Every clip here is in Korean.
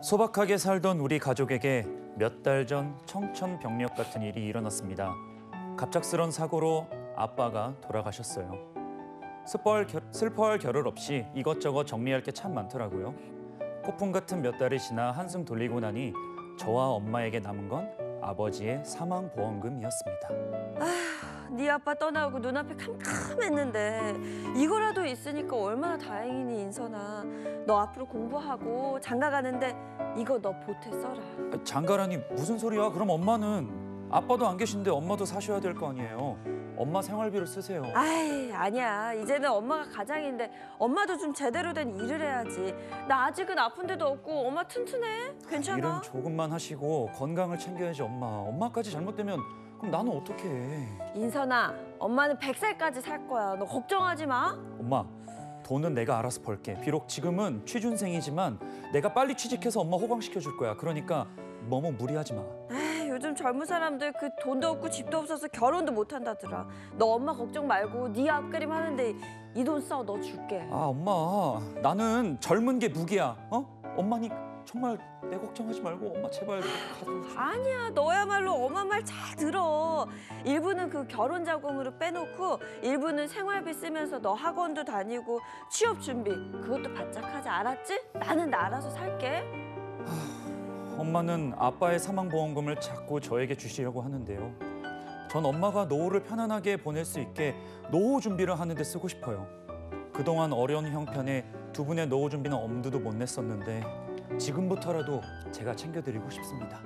소박하게 살던 우리 가족에게 몇 달 전 청천벽력 같은 일이 일어났습니다. 갑작스런 사고로 아빠가 돌아가셨어요. 슬퍼할, 겨, 슬퍼할 겨를 없이 이것저것 정리할 게 참 많더라고요. 폭풍 같은 몇 달이 지나 한숨 돌리고 나니 저와 엄마에게 남은 건 아버지의 사망보험금이었습니다. 아휴, 네 아빠 떠나고 눈앞이 캄캄했는데 이거라도 있으니까 얼마나 다행이니 인선아. 너 앞으로 공부하고 장가 가는데 이거 너 보태 써라. 장가라니 무슨 소리야? 그럼 엄마는 아빠도 안 계신데 엄마도 사셔야 될 거 아니에요. 엄마 생활비로 쓰세요. 아이 아니야 이제는 엄마가 가장인데 엄마도 좀 제대로 된 일을 해야지 나 아직은 아픈 데도 없고 엄마 튼튼해 괜찮아 일은 조금만 하시고 건강을 챙겨야지 엄마. 엄마까지 잘못되면 그럼 나는 어떻게 해? 인선아 엄마는 100살까지 살 거야 너 걱정하지 마 엄마 돈은 내가 알아서 벌게. 비록 지금은 취준생이지만 내가 빨리 취직해서 엄마 호강시켜 줄 거야. 그러니까 너무 무리하지 마. 에이, 요즘 젊은 사람들 그 돈도 없고 집도 없어서 결혼도 못 한다더라. 너 엄마 걱정 말고 네 앞그림 하는데 이 돈 써 너 줄게. 아 엄마 나는 젊은 게 무기야. 어? 엄마니 정말 내 걱정하지 말고 엄마 제발 가서 아니야 너야말로 엄마 말 잘 들어 일부는 그 결혼 자금으로 빼놓고 일부는 생활비 쓰면서 너 학원도 다니고 취업 준비 그것도 바짝 하지 알았지? 나는 나 알아서 살게 엄마는 아빠의 사망보험금을 자꾸 저에게 주시려고 하는데요. 전 엄마가 노후를 편안하게 보낼 수 있게 노후 준비를 하는데 쓰고 싶어요. 그동안 어려운 형편에 두 분의 노후 준비는 엄두도 못 냈었는데 지금부터라도 제가 챙겨드리고 싶습니다.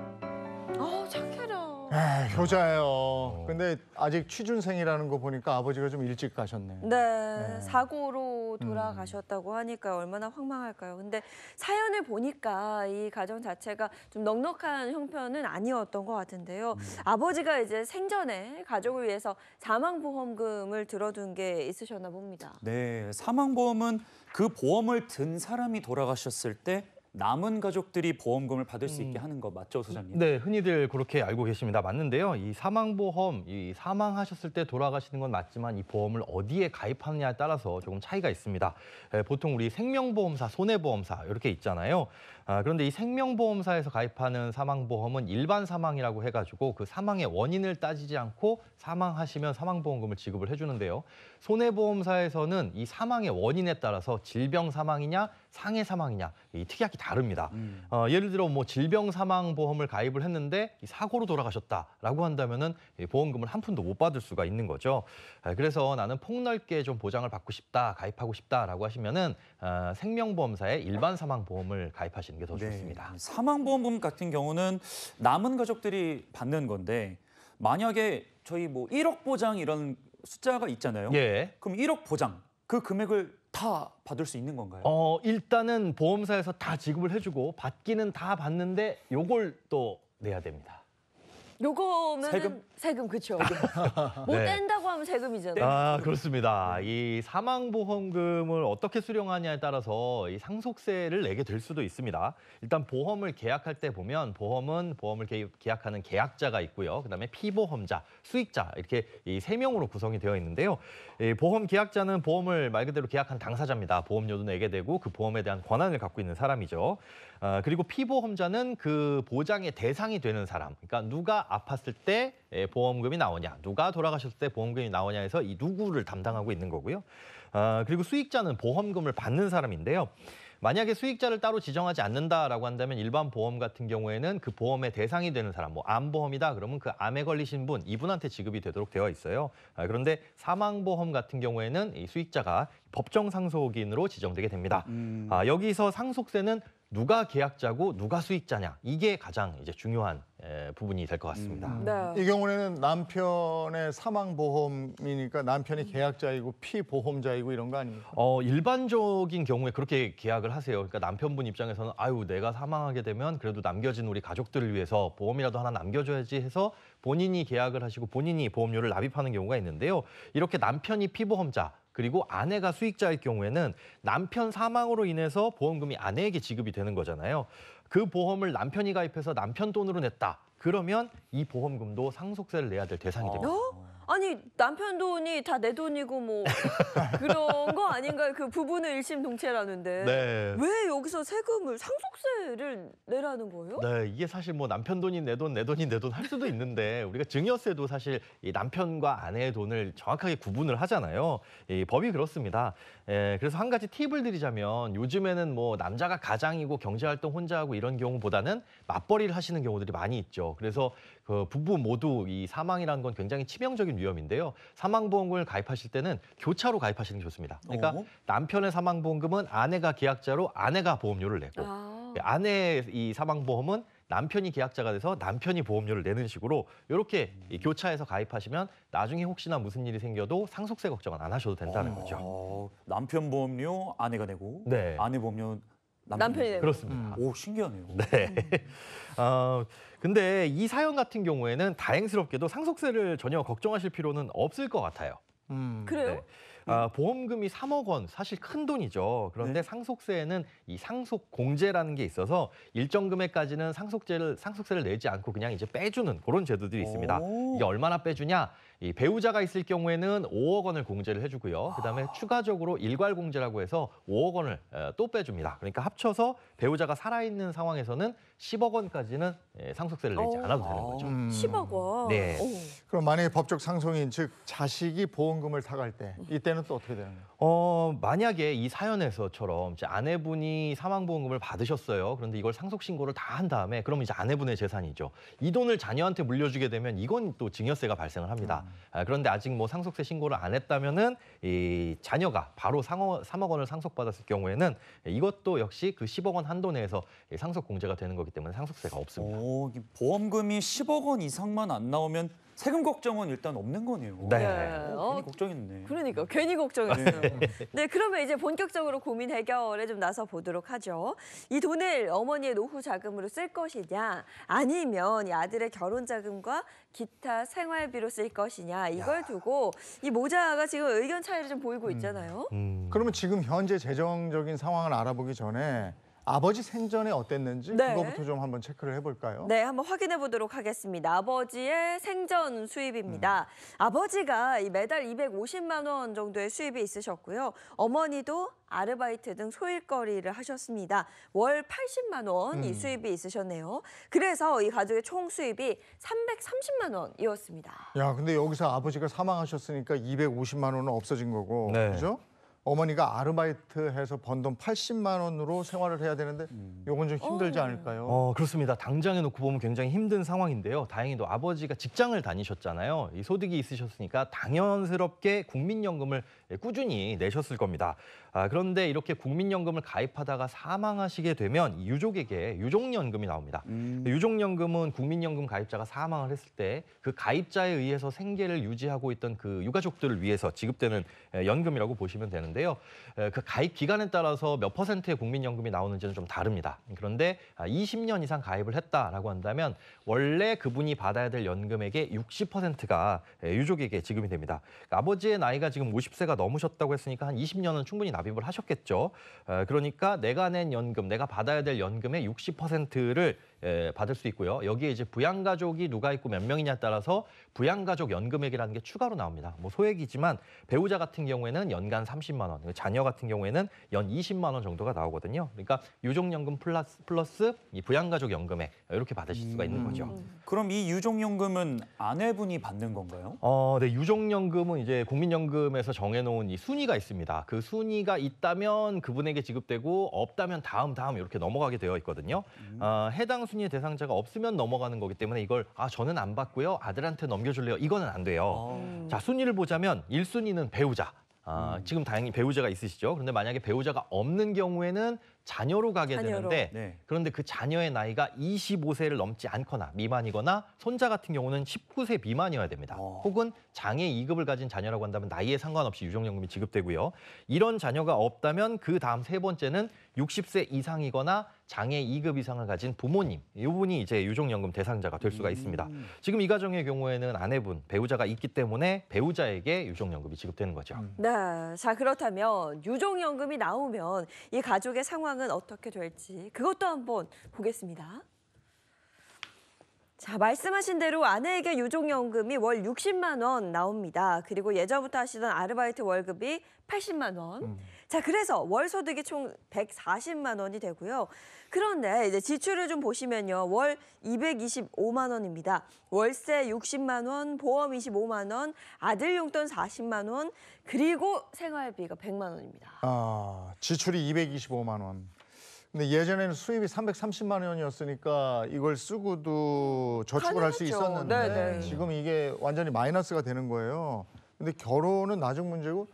아우 착해라. 에이, 아, 효자예요. 근데 아직 취준생이라는 거 보니까 아버지가 좀 일찍 가셨네. 네, 네, 사고로 돌아가셨다고 음. 하니까 얼마나 황망할까요. 근데 사연을 보니까 이 가정 자체가 좀 넉넉한 형편은 아니었던 것 같은데요. 음. 아버지가 이제 생전에 가족을 위해서 사망보험금을 들어둔 게 있으셨나 봅니다. 네, 사망보험은 그 보험을 든 사람이 돌아가셨을 때 남은 가족들이 보험금을 받을 수 음. 있게 하는 거 맞죠, 소장님? 네, 흔히들 그렇게 알고 계십니다. 맞는데요. 이 사망보험, 이 사망하셨을 때 돌아가시는 건 맞지만 이 보험을 어디에 가입하느냐에 따라서 조금 차이가 있습니다. 예, 보통 우리 생명보험사, 손해보험사 이렇게 있잖아요. 아, 그런데 이 생명보험사에서 가입하는 사망보험은 일반 사망이라고 해가지고 그 사망의 원인을 따지지 않고 사망하시면 사망보험금을 지급을 해주는데요. 손해보험사에서는 이 사망의 원인에 따라서 질병 사망이냐 상해 사망이냐 이 특약이 다릅니다. 음. 어, 예를 들어 뭐 질병 사망 보험을 가입을 했는데 이 사고로 돌아가셨다라고 한다면은 이 보험금을 한 푼도 못 받을 수가 있는 거죠. 아, 그래서 나는 폭넓게 좀 보장을 받고 싶다, 가입하고 싶다라고 하시면은 어, 생명보험사에 일반 사망보험을 가입하시는 게더 네. 좋습니다. 네. 사망보험금 같은 경우는 남은 가족들이 받는 건데 만약에 저희 뭐 1억 보장 이런 숫자가 있잖아요. 예. 그럼 1억 보장 그 금액을 다 받을 수 있는 건가요? 어, 일단은 보험사에서 다 지급을 해주고 받기는 다 받는데 요걸 또 내야 됩니다. 요거는 세금? 세금 그쵸. 못 네. 뗀다고 하면 세금이잖아요. 아 그렇습니다. 이 사망보험금을 어떻게 수령하냐에 따라서 이 상속세를 내게 될 수도 있습니다. 일단 보험을 계약할 때 보면 보험은 보험을 계약하는 계약자가 있고요. 그다음에 피보험자, 수익자 이렇게 이 세 명으로 구성이 되어 있는데요. 이 보험 계약자는 보험을 말 그대로 계약한 당사자입니다. 보험료도 내게 되고 그 보험에 대한 권한을 갖고 있는 사람이죠. 아, 그리고 피보험자는 그 보장의 대상이 되는 사람. 그러니까 누가 아팠을 때 예, 보험금이 나오냐, 누가 돌아가셨을 때 보험금이 나오냐 해서 이 누구를 담당하고 있는 거고요. 아, 그리고 수익자는 보험금을 받는 사람인데요. 만약에 수익자를 따로 지정하지 않는다라고 한다면 일반 보험 같은 경우에는 그 보험의 대상이 되는 사람, 뭐 암보험이다 그러면 그 암에 걸리신 분 이분한테 지급이 되도록 되어 있어요. 아, 그런데 사망보험 같은 경우에는 이 수익자가 법정 상속인으로 지정되게 됩니다. 음. 아, 여기서 상속세는 누가 계약자고 누가 수익자냐 이게 가장 이제 중요한 에, 부분이 될 것 같습니다. 음. 네. 이 경우에는 남편의 사망 보험이니까 남편이 계약자이고 피보험자이고 이런 거 아닙니까? 어, 일반적인 경우에 그렇게 계약을 하세요. 그러니까 남편분 입장에서는 아유 내가 사망하게 되면 그래도 남겨진 우리 가족들을 위해서 보험이라도 하나 남겨줘야지 해서 본인이 계약을 하시고 본인이 보험료를 납입하는 경우가 있는데요. 이렇게 남편이 피보험자 그리고 아내가 수익자일 경우에는 남편 사망으로 인해서 보험금이 아내에게 지급이 되는 거잖아요. 그 보험을 남편이 가입해서 남편 돈으로 냈다. 그러면 이 보험금도 상속세를 내야 될 대상이 아. 됩니다. 어? 아니 남편 돈이 다 내 돈이고 뭐 그런 거 아닌가요? 그 부부는 일심동체라는데 네. 왜 여기서 세금을 상속세를 내라는 거예요? 네, 이게 사실 뭐 남편 돈이 내 돈, 내 돈이 내 돈 할 수도 있는데 우리가 증여세도 사실 이 남편과 아내의 돈을 정확하게 구분을 하잖아요. 이 법이 그렇습니다. 예, 그래서 한 가지 팁을 드리자면 요즘에는 뭐 남자가 가장이고 경제활동 혼자 하고 이런 경우보다는 맞벌이를 하시는 경우들이 많이 있죠. 그래서 그 부부 모두 이 사망이라는 건 굉장히 치명적인 위험인데요. 사망보험금을 가입하실 때는 교차로 가입하시는 게 좋습니다. 그러니까 어? 남편의 사망보험금은 아내가 계약자로 아내가 보험료를 내고 아. 예, 아내의 이 사망보험은 남편이 계약자가 돼서 남편이 보험료를 내는 식으로 이렇게 교차해서 가입하시면 나중에 혹시나 무슨 일이 생겨도 상속세 걱정은 안 하셔도 된다는 어. 거죠. 남편 보험료 아내가 내고 네. 아내 보험료 남편이 되는 그렇습니다. 음. 오 신기하네요. 네. 어, 근데 이 사연 같은 경우에는 다행스럽게도 상속세를 전혀 걱정하실 필요는 없을 것 같아요. 음. 그래요? 네. 아, 보험금이 3억 원 사실 큰 돈이죠. 그런데 네. 상속세에는 이 상속공제라는 게 있어서 일정 금액까지는 상속세를 상속세를 내지 않고 그냥 이제 빼주는 그런 제도들이 있습니다. 오. 이게 얼마나 빼주냐? 이 배우자가 있을 경우에는 5억 원을 공제를 해주고요. 그다음에 아. 추가적으로 일괄 공제라고 해서 5억 원을 또 빼줍니다. 그러니까 합쳐서 배우자가 살아있는 상황에서는 10억 원까지는 예, 상속세를 내지 어. 않아도 되는 거죠. 음. 10억 원. 음. 네. 어. 그럼 만약에 법적 상속인 즉 자식이 보험금을 타갈 때 이때는 또 어떻게 되는 거예요? 어 만약에 이 사연에서처럼 이제 아내분이 사망보험금을 받으셨어요. 그런데 이걸 상속 신고를 다 한 다음에 그럼 이제 아내분의 재산이죠. 이 돈을 자녀한테 물려주게 되면 이건 또 증여세가 발생을 합니다. 음. 아, 그런데 아직 뭐 상속세 신고를 안 했다면은 이 자녀가 바로 상어, 3억 원을 상속받았을 경우에는 이것도 역시 그 10억 원 한도 내에서 상속 공제가 되는 거기 때문에 상속세가 없습니다. 오, 보험금이 10억 원 이상만 안 나오면 세금 걱정은 일단 없는 거네요. 네. 어, 네. 어, 괜히 걱정했네. 그러니까 괜히 걱정했어요. 네. 네, 그러면 이제 본격적으로 고민 해결에 좀 나서 보도록 하죠. 이 돈을 어머니의 노후 자금으로 쓸 것이냐, 아니면 이 아들의 결혼 자금과 기타 생활비로 쓸 것이냐 이걸 야. 두고 이 모자가 지금 의견 차이를 좀 보이고 음. 있잖아요. 음. 음. 그러면 지금 현재 재정적인 상황을 알아보기 전에 아버지 생전에 어땠는지 네. 그거부터 좀 한번 체크를 해볼까요? 네, 한번 확인해 보도록 하겠습니다. 아버지의 생전 수입입니다. 음. 아버지가 매달 250만 원 정도의 수입이 있으셨고요. 어머니도 아르바이트 등 소일거리를 하셨습니다. 월 80만 원이 음. 수입이 있으셨네요. 그래서 이 가족의 총 수입이 330만 원이었습니다. 야, 근데 여기서 아버지가 사망하셨으니까 250만 원은 없어진 거고, 네. 그죠? 어머니가 아르바이트 해서 번 돈 80만 원으로 생활을 해야 되는데 요건 좀 힘들지 어. 않을까요? 어, 그렇습니다. 당장에 놓고 보면 굉장히 힘든 상황인데요. 다행히도 아버지가 직장을 다니셨잖아요. 이 소득이 있으셨으니까 당연스럽게 국민연금을 꾸준히 내셨을 겁니다. 아, 그런데 이렇게 국민연금을 가입하다가 사망하시게 되면 유족에게 유족연금이 나옵니다. 음. 유족연금은 국민연금 가입자가 사망을 했을 때 그 가입자에 의해서 생계를 유지하고 있던 그 유가족들을 위해서 지급되는 예, 연금이라고 보시면 되는 데 있데요그 가입 기간에 따라서 몇 퍼센트의 국민연금이 나오는지는 좀 다릅니다. 그런데 20년 아, 이상 가입을 했다라고 한다면 원래 그분이 받아야 될 연금액의 60%가 유족에게 지급이 됩니다. 그러니까 아버지의 나이가 지금 50세가 넘으셨다고 했으니까 한 20년은 충분히 납입을 하셨겠죠. 그러니까 내가 낸 연금, 내가 받아야 될 연금의 60%를 예, 받을 수 있고요. 여기에 이제 부양가족이 누가 있고 몇 명이냐에 따라서 부양가족 연금액이라는 게 추가로 나옵니다. 뭐 소액이지만 배우자 같은 경우에는 연간 30만 원, 자녀 같은 경우에는 연 20만 원 정도가 나오거든요. 그러니까 유족연금 플러스, 플러스 이 부양가족 연금액 이렇게 받으실 수가 있는 음. 거죠. 음. 그럼 이 유족연금은 아내분이 받는 건가요? 어, 네, 유족연금은 이제 국민연금에서 정해놓은 이 순위가 있습니다. 그 순위가 있다면 그분에게 지급되고 없다면 다음 다음 이렇게 넘어가게 되어 있거든요. 음. 어, 해당 우순위 대상자가 없으면 넘어가는 거기 때문에 이걸 아 저는 안 받고요 아들한테 넘겨줄래요 이거는 안 돼요. 아. 음. 자 순위를 보자면 1순위는 배우자. 아, 음. 지금 다행히 배우자가 있으시죠. 그런데 만약에 배우자가 없는 경우에는 자녀로 가게 자녀로. 되는데 네. 그런데 그 자녀의 나이가 25세를 넘지 않거나 미만이거나 손자 같은 경우는 19세 미만이어야 됩니다. 어. 혹은 장애 2급을 가진 자녀라고 한다면 나이에 상관없이 유정연금이 지급되고요. 이런 자녀가 없다면 그 다음 세 번째는 60세 이상이거나 장애 2급 이상을 가진 부모님, 이분이 이제 유족연금 대상자가 될 수가 있습니다. 음. 지금 이 가정의 경우에는 아내분, 배우자가 있기 때문에 배우자에게 유족연금이 지급되는 거죠. 음. 네, 자 그렇다면 유족연금이 나오면 이 가족의 상황 상황은 어떻게 될지 그것도 한번 보겠습니다. 자, 말씀하신 대로 아내에게 유족연금이 월 60만 원 나옵니다. 그리고 예전부터 하시던 아르바이트 월급이 80만 원. 음. 자, 그래서 월 소득이 총 140만 원이 되고요. 그런데 이제 지출을 좀 보시면요. 월 225만 원입니다. 월세 60만 원, 보험 25만 원, 아들 용돈 40만 원, 그리고 생활비가 100만 원입니다. 아, 지출이 225만 원. 근데 예전에는 수입이 330만 원이었으니까 이걸 쓰고도 저축을 할 수 있었는데 네네. 지금 이게 완전히 마이너스가 되는 거예요. 근데 결혼은 나중 문제고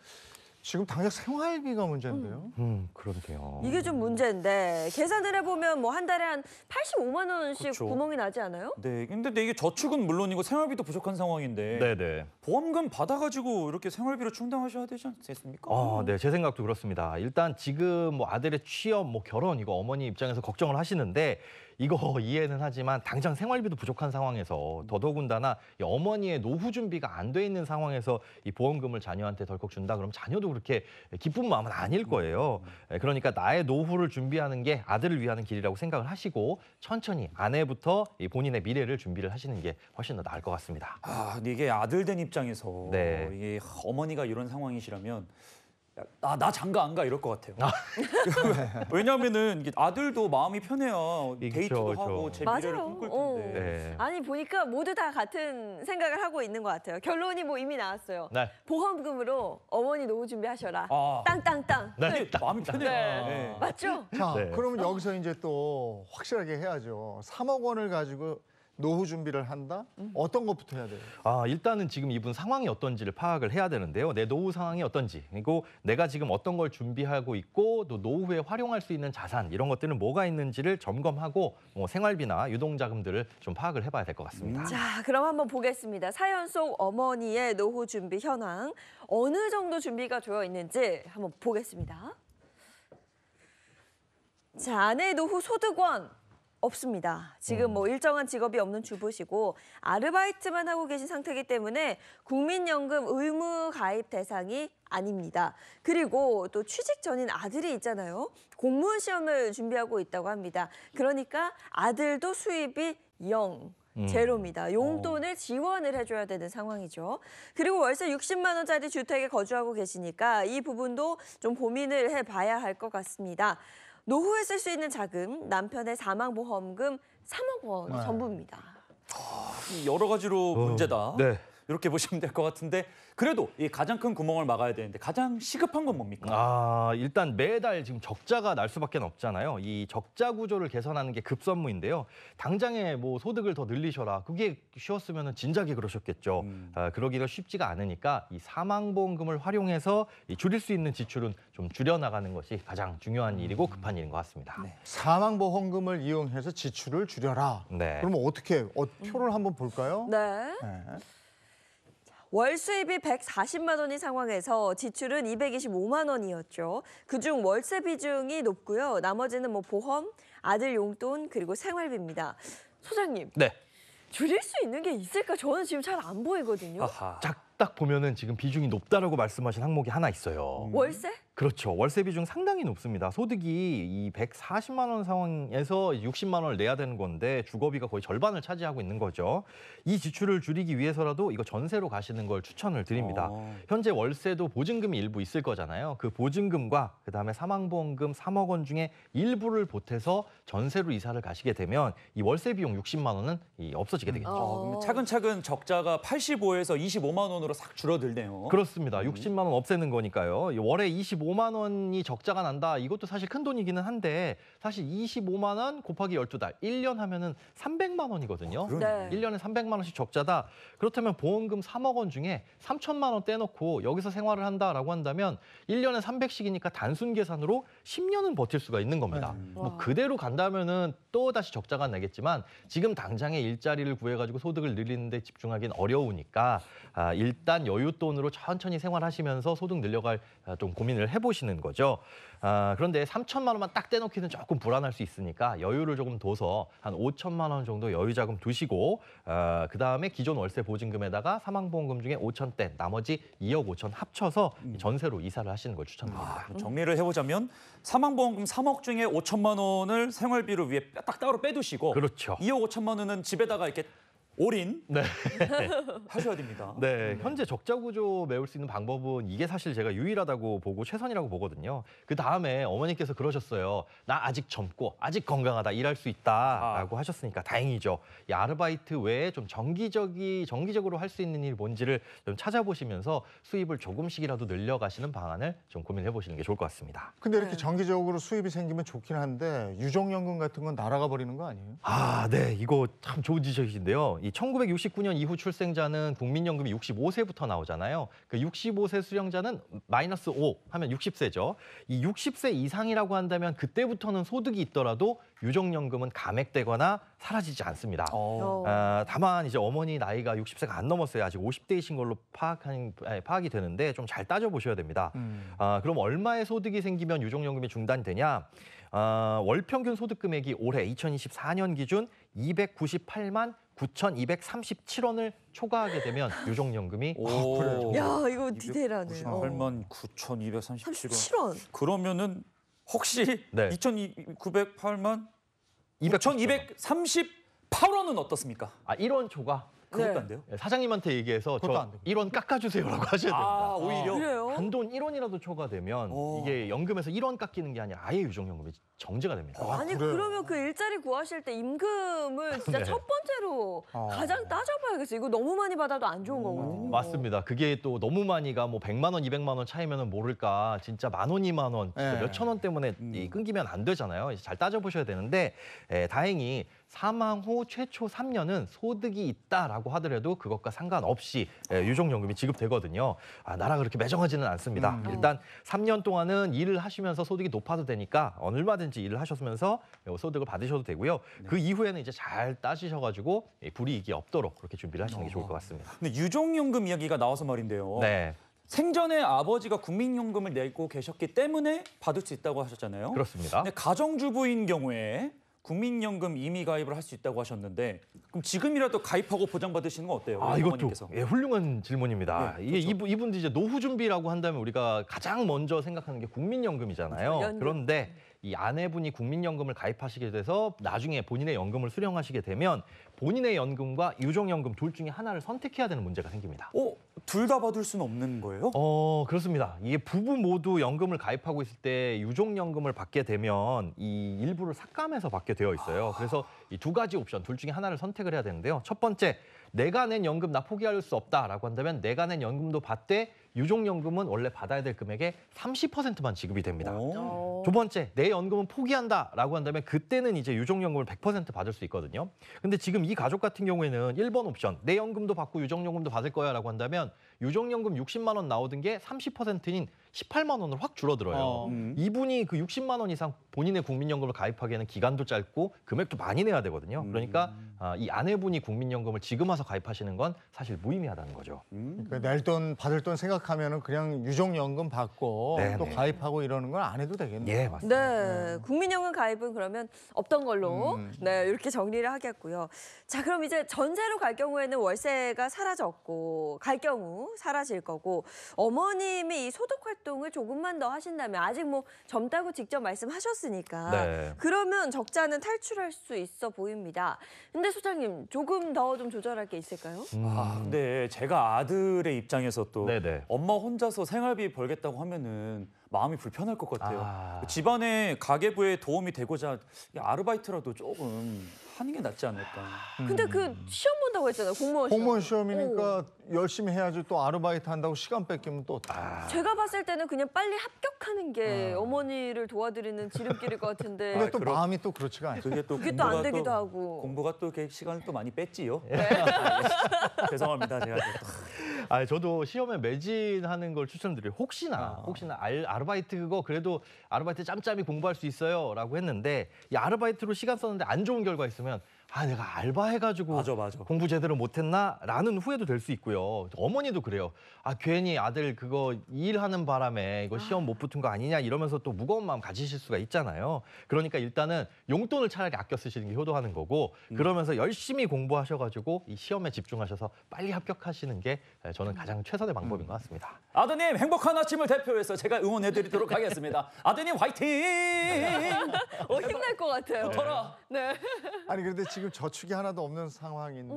지금 당장 생활비가 문제인데요. 음, 음 그러게요. 이게 좀 문제인데 계산을 해보면 뭐 한 달에 한 85만 원씩 그쵸. 그렇죠. 구멍이 나지 않아요? 네, 근데 이게 저축은 물론이고 생활비도 부족한 상황인데 네네. 보험금 받아가지고 이렇게 생활비로 충당하셔야 되지 않겠습니까? 아, 네, 제 생각도 그렇습니다. 일단 지금 뭐 아들의 취업, 뭐 결혼 이거 어머니 입장에서 걱정을 하시는데 이거 이해는 하지만 당장 생활비도 부족한 상황에서 더더군다나 어머니의 노후 준비가 안 돼 있는 상황에서 이 보험금을 자녀한테 덜컥 준다 그럼 자녀도 그렇게 기쁜 마음은 아닐 거예요. 예, 그러니까 나의 노후를 준비하는 게 아들을 위하는 길이라고 생각을 하시고 천천히 아내부터 본인의 미래를 준비를 하시는 게 훨씬 더 나을 것 같습니다. 아, 이게 아들 된 입장에서 네. 이게 어머니가 이런 상황이시라면 아, 나 장가 안 가 이럴 것 같아요. 아. 왜냐하면은 아들도 마음이 편해요. 데이트도 그쵸, 하고 제 미래를 맞아요. 꿈꿀 어. 텐데. 네. 아니 보니까 모두 다 같은 생각을 하고 있는 것 같아요. 결론이 뭐 이미 나왔어요. 네. 보험금으로 어머니 노후 준비하셔라. 아. 땅땅땅. 네, 마음이 편해요. 네. 네. 맞죠? 자, 네. 그러면 여기서 이제 또 확실하게 해야죠. 3억 원을 가지고 노후 준비를 한다? 어떤 것부터 해야 돼요? 아, 일단은 지금 이분 상황이 어떤지를 파악을 해야 되는데요. 내 노후 상황이 어떤지, 그리고 내가 지금 어떤 걸 준비하고 있고 또 노후에 활용할 수 있는 자산 이런 것들은 뭐가 있는지를 점검하고 뭐 생활비나 유동 자금들을 좀 파악을 해봐야 될 것 같습니다. 자, 그럼 한번 보겠습니다. 사연 속 어머니의 노후 준비 현황 어느 정도 준비가 되어 있는지 한번 보겠습니다. 자, 아내 노후 소득원 없습니다. 지금 뭐 음. 일정한 직업이 없는 주부시고 아르바이트만 하고 계신 상태이기 때문에 국민연금 의무 가입 대상이 아닙니다. 그리고 또 취직 전인 아들이 있잖아요. 공무원 시험을 준비하고 있다고 합니다. 그러니까 아들도 수입이 영 음. 제로입니다. 어. 용돈을 지원을 해줘야 되는 상황이죠. 그리고 월세 60만 원짜리 주택에 거주하고 계시니까 이 부분도 좀 고민을 해봐야 할 것 같습니다. 노후에 쓸 수 있는 자금, 남편의 사망보험금 3억 원 네. 전부입니다. 아, 여러 가지로 어, 문제다. 네. 이렇게 보시면 될 것 같은데 그래도 이 가장 큰 구멍을 막아야 되는데 가장 시급한 건 뭡니까? 아 일단 매달 지금 적자가 날 수밖에 없잖아요. 이 적자 구조를 개선하는 게 급선무인데요. 당장에 뭐 소득을 더 늘리셔라. 그게 쉬웠으면 진작에 그러셨겠죠. 음. 아, 그러기가 쉽지가 않으니까 이 사망보험금을 활용해서 이 줄일 수 있는 지출은 좀 줄여나가는 것이 가장 중요한 음. 일이고 급한 일인 것 같습니다. 네. 사망보험금을 이용해서 지출을 줄여라. 네. 그러면 어떻게 어, 표를 한번 볼까요? 네. 네. 월 수입이 140만 원인 상황에서 지출은 225만 원이었죠. 그중 월세 비중이 높고요. 나머지는 뭐 보험, 아들 용돈 그리고 생활비입니다. 소장님. 네. 줄일 수 있는 게 있을까? 저는 지금 잘 안 보이거든요. 아딱 보면은 지금 비중이 높다라고 말씀하신 항목이 하나 있어요. 월세? 그렇죠. 월세 비중 상당히 높습니다. 소득이 이 140만 원 상황에서 60만 원을 내야 되는 건데 주거비가 거의 절반을 차지하고 있는 거죠. 이 지출을 줄이기 위해서라도 이거 전세로 가시는 걸 추천을 드립니다. 어. 현재 월세도 보증금이 일부 있을 거잖아요. 그 보증금과 그다음에 사망보험금 3억 원 중에 일부를 보태서 전세로 이사를 가시게 되면 이 월세 비용 60만 원은 이 없어지게 음. 되겠죠. 어. 차근차근 적자가 85에서 25만 원으로 싹 줄어들네요. 그렇습니다. 60만 원 없애는 거니까요. 월에 25 25만 원이 적자가 난다. 이것도 사실 큰 돈이기는 한데 사실 25만 원 곱하기 12달, 1년 하면은 300만 원이거든요. 아, 네. 1년에 300만 원씩 적자다. 그렇다면 보험금 3억 원 중에 3천만 원 떼놓고 여기서 생활을 한다라고 한다면 1년에 300씩이니까 단순 계산으로 10년은 버틸 수가 있는 겁니다. 네. 뭐 그대로 간다면은 또 다시 적자가 나겠지만 지금 당장에 일자리를 구해가지고 소득을 늘리는데 집중하기는 어려우니까 아, 일단 여윳돈으로 천천히 생활하시면서 소득 늘려갈 아, 좀 고민을 해. 해보시는 거죠. 아, 그런데 3천만 원만 딱 떼놓기는 조금 불안할 수 있으니까 여유를 조금 둬서 한 5천만 원 정도 여유 자금 두시고 아, 그다음에 기존 월세 보증금에다가 사망보험금 중에 5천 대 나머지 2억 5천 합쳐서 음. 전세로 이사를 하시는 걸추천드니다 아, 정리를 해보자면 사망보험금 3억 중에 5천만 원을 생활비를 위해 딱 따로 빼두시고 그렇죠. 2억 5천만 원은 집에다가 이렇게 올인 네. 하셔야 됩니다. 네, 음. 현재 적자 구조 메울 수 있는 방법은 이게 사실 제가 유일하다고 보고 최선이라고 보거든요. 그 다음에 어머니께서 그러셨어요. 나 아직 젊고 아직 건강하다 일할 수 있다라고 아. 하셨으니까 다행이죠. 이 아르바이트 외에 좀 정기적이 정기적으로 할 수 있는 일 뭔지를 좀 찾아보시면서 수입을 조금씩이라도 늘려가시는 방안을 좀 고민해 보시는 게 좋을 것 같습니다. 근데 이렇게 네. 정기적으로 수입이 생기면 좋긴 한데 유종연금 같은 건 날아가 버리는 거 아니에요? 아, 네, 이거 참 좋은 지적이신데요. 1969년 이후 출생자는 국민연금이 65세부터 나오잖아요. 그 65세 수령자는 마이너스 5 하면 60세죠. 이 60세 이상이라고 한다면 그때부터는 소득이 있더라도 유정연금은 감액되거나 사라지지 않습니다. 어. 아, 다만 이제 어머니 나이가 60세가 안 넘었어요. 아직 50대이신 걸로 파악한, 아니, 파악이 되는데 좀 잘 따져보셔야 됩니다. 음. 아, 그럼 얼마의 소득이 생기면 유정연금이 중단되냐? 아, 월평균 소득 금액이 올해 2024년 기준 298만 9,237원을 초과하게 되면 유족연금이 오. 야 이거 디테일하네. 요 8만 9,237원. 37원. 그러면은 혹시 네. 2,908만 2,238원은 어떻습니까? 아 1원 초과. 그것도 안 돼요? 네. 사장님한테 얘기해서 저되 1원 깎아주세요라고 하셔야 됩니다. 아, 오히려 아, 그 단돈 1원이라도 초과되면 오. 어. 이게 연금에서 1원 깎이는 게 아니라 아예 유족연금이 정지가 됩니다. 아, 아니 그래요? 그러면 그 일자리 구하실 때 임금을 진짜 네. 첫 번째로 아. 가장 따져봐야겠어요. 이거 너무 많이 받아도 안 좋은 거거든요. 맞습니다. 그게 또 너무 많이가 뭐 100만 원, 200만 원차이면 모를까 진짜 만 원, 이만 원, 네. 몇천 원 때문에 음. 이 끊기면 안 되잖아요. 잘 따져보셔야 되는데 에, 예, 다행히 사망 후 최초 3년은 소득이 있다라고 하더라도 그것과 상관없이 예, 유족연금이 지급되거든요. 아, 나라 그렇게 매정하지는 않습니다. 음. 일단 3년 동안은 일을 하시면서 소득이 높아도 되니까 얼마든지 일을 하셨으면서 소득을 받으셔도 되고요. 네. 그 이후에는 이제 잘 따지셔가지고 불이익이 없도록 그렇게 준비를 하시는 게 좋을 것 어. 같습니다. 근데 유족연금 이야기가 나와서 말인데요. 네. 생전에 아버지가 국민연금을 내고 계셨기 때문에 받을 수 있다고 하셨잖아요. 그렇습니다. 근데 가정주부인 경우에 국민연금 이미 가입을 할 수 있다고 하셨는데 그럼 지금이라도 가입하고 보장받으시는 건 어때요? 아 이것도 예, 훌륭한 질문입니다. 네, 이게 그렇 이분, 도 이제 노후 준비라고 한다면 우리가 가장 먼저 생각하는 게 국민연금이잖아요. 그렇죠. 그런데 이 아내분이 국민연금을 가입하시게 돼서 나중에 본인의 연금을 수령하시게 되면 본인의 연금과 유족연금 둘 중에 하나를 선택해야 되는 문제가 생깁니다. 어? 둘 다 받을 수는 없는 거예요? 어, 그렇습니다. 이게 부부 모두 연금을 가입하고 있을 때 유족연금을 받게 되면 이 일부를 삭감해서 받게 되어 있어요. 아. 그래서 이 두 가지 옵션 둘 중에 하나를 선택을 해야 되는데요. 첫 번째, 내가 낸 연금 나 포기할 수 없다라고 한다면 내가 낸 연금도 받되 유족연금은 원래 받아야 될 금액의 30%만 지급이 됩니다. 오. 어. 두 번째, 내 연금은 포기한다라고 한다면 그때는 이제 유족연금을 100% 받을 수 있거든요. 근데 지금 이 가족 같은 경우에는 1번 옵션, 내 연금도 받고 유족연금도 받을 거야라고 한다면 유족연금 60만 원 나오던 게 30%인 18만 원으로 확 줄어들어요. 어. 음. 이분이 그 60만 원 이상 본인의 국민연금을 가입하기에는 기간도 짧고 금액도 많이 내야 되거든요. 음. 그러니까 아, 이 아내분이 국민연금을 지금 와서 가입하시는 건 사실 무의미하다는 거죠. 음. 그러니까 낼돈 받을 돈생각하면 그냥 유족연금 받고 네, 또 네. 가입하고 이러는 건 안 해도 되겠네요. 예, 음. 맞습니다. 네, 국민연금 가입은 그러면 없던 걸로 음. 네 이렇게 정리를 하겠고요. 자, 그럼 이제 전세로 갈 경우에는 월세가 사라졌고 갈 경우 사라질 거고 어머님이 이 소득 활동 활동을 조금만 더 하신다면 아직 뭐 젊다고 직접 말씀하셨으니까 네. 그러면 적자는 탈출할 수 있어 보입니다. 근데 소장님 조금 더 좀 조절할 게 있을까요? 음. 아, 근데 제가 아들의 입장에서 또 네네. 네. 엄마 혼자서 생활비 벌겠다고 하면은 마음이 불편할 것 같아요. 아. 집안에 가계부에 도움이 되고자 아르바이트라도 조금 하는 게 낫지 않을까. 근데 그 음. 시험 본다고 했잖아요. 공무원 시험. 공무원 시험이니까 어. 열심히 해야지 또 아르바이트 한다고 시간 뺏기면 또 아. 제가 봤을 때는 그냥 빨리 합격하는 게 음. 어머니를 도와드리는 지름길일 것 같은데 근데 또 그럼- 마음이 또 그렇지가 않죠. 그게 또 그게 또 안 되기도 하고. 공부가 또 이렇게 시간을 또 많이 뺐지요. 네. 죄송합니다. 제가 또아 저도 시험에 매진하는 걸 추천드려요. 혹시나 아. 혹시나 알, 아르바이트 그거 그래도 아르바이트 짬짬이 공부할 수 있어요라고 했는데 이 아르바이트로 시간 썼는데 안 좋은 결과 있으면 아 내가 알바해가지고 맞아, 맞아. 공부 제대로 못했나라는 후회도 될 수 있고요. 어머니도 그래요. 아 괜히 아들 그거 일하는 바람에 이거 아. 시험 못 붙은 거 아니냐 이러면서 또 무거운 마음 가지실 수가 있잖아요. 그러니까 일단은 용돈을 차라리 아껴 쓰시는 게 효도하는 거고 음. 그러면서 열심히 공부하셔가지고 이 시험에 집중하셔서 빨리 합격하시는 게 저는 가장 최선의 방법인 음. 것 같습니다. 아드님 행복한 아침을 대표해서 제가 응원해드리도록 하겠습니다. 아드님 화이팅! 어, 힘날 것 같아요. 네. 네. 아니 그런데 지금 지금 저축이 하나도 없는 상황인데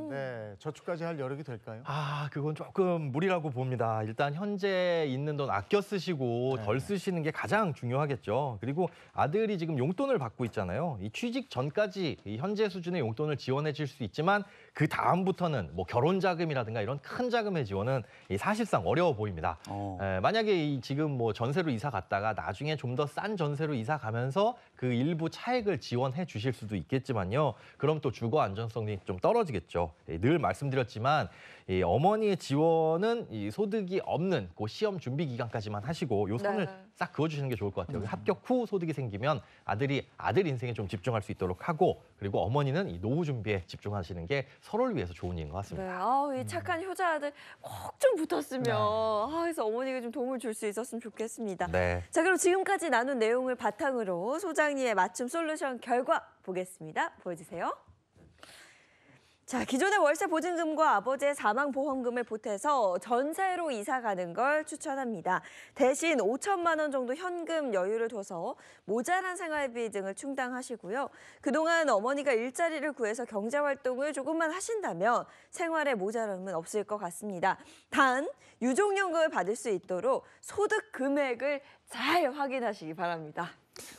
음. 저축까지 할 여력이 될까요? 아, 그건 조금 무리라고 봅니다. 일단 현재 있는 돈 아껴 쓰시고 네. 덜 쓰시는 게 가장 중요하겠죠. 그리고 아들이 지금 용돈을 받고 있잖아요. 이 취직 전까지 이 현재 수준의 용돈을 지원해 줄 수 있지만 그 다음부터는 뭐 결혼 자금이라든가 이런 큰 자금의 지원은 이 사실상 어려워 보입니다. 어. 에, 예, 만약에 이 지금 뭐 전세로 이사 갔다가 나중에 좀 더 싼 전세로 이사 가면서 그 일부 차액을 지원해 주실 수도 있겠지만요. 그럼 또 주거 안전성이 좀 떨어지겠죠. 예, 늘 말씀드렸지만 이 어머니의 지원은 이 소득이 없는 그 시험 준비 기간까지만 하시고 요 선을 네. 싹 그어주시는 게 좋을 것 같아요. 음. 합격 후 소득이 생기면 아들이 아들 인생에 좀 집중할 수 있도록 하고 그리고 어머니는 이 노후 준비에 집중하시는 게 서로를 위해서 좋은 일인 것 같습니다. 네, 아우 이 착한 음. 효자 아들 꼭 좀 붙었으면 네. 아, 그래서 어머니가 좀 도움을 줄 수 있었으면 좋겠습니다. 네. 자 그럼 지금까지 나눈 내용을 바탕으로 소장님의 맞춤 솔루션 결과 보겠습니다. 보여주세요. 자, 기존의 월세 보증금과 아버지의 사망 보험금을 보태서 전세로 이사 가는 걸 추천합니다. 대신 5천만 원 정도 현금 여유를 둬서 모자란 생활비 등을 충당하시고요. 그동안 어머니가 일자리를 구해서 경제 활동을 조금만 하신다면 생활에 모자람은 없을 것 같습니다. 단 유족연금을 받을 수 있도록 소득 금액을 잘 확인하시기 바랍니다.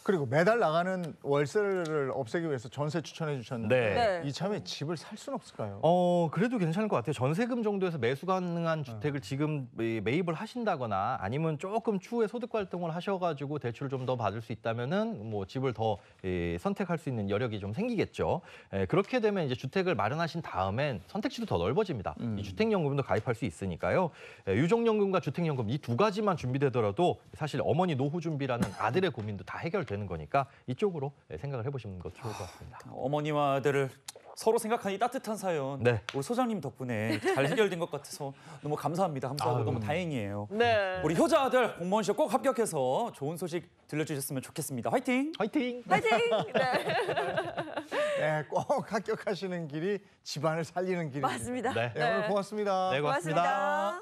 그리고 매달 나가는 월세를 없애기 위해서 전세 추천해 주셨는데 네. 네. 이참에 집을 살 순 없을까요? 어 그래도 괜찮을 것 같아요. 전세금 정도에서 매수 가능한 네. 주택을 지금 이- 매입을 하신다거나 아니면 조금 추후에 소득 활동을 하셔가지고 대출을 좀 더 받을 수 있다면은 뭐 집을 더 예, 선택할 수 있는 여력이 좀 생기겠죠. 예, 그렇게 되면 이제 주택을 마련하신 다음엔 선택지도 더 넓어집니다. 이 음. 주택연금도 가입할 수 있으니까요. 예, 유족연금과 주택연금 이 두 가지만 준비되더라도 사실 어머니 노후 준비라는 아들의 고민도 다 해결되는 거니까 이쪽으로 예, 생각을 해보시는 것 좋을 것 같습니다. 아, 어머니와 아들을 서로 생각하니 따뜻한 사연. 네. 우리 소장님 덕분에 잘 해결된 것 같아서 너무 감사합니다. 감사하고 아유. 너무 다행이에요. 네. 우리 효자 아들 공무원 시꼭 합격해서 좋은 소식 들려주셨으면 좋겠습니다. 화이팅! 화이팅! 화이팅! 네. 네, 꼭 합격하시는 길이 집안을 살리는 길입니다. 맞습니다. 네. 네. 오늘 고맙습니다. 네, 고맙습니다. 고맙습니다.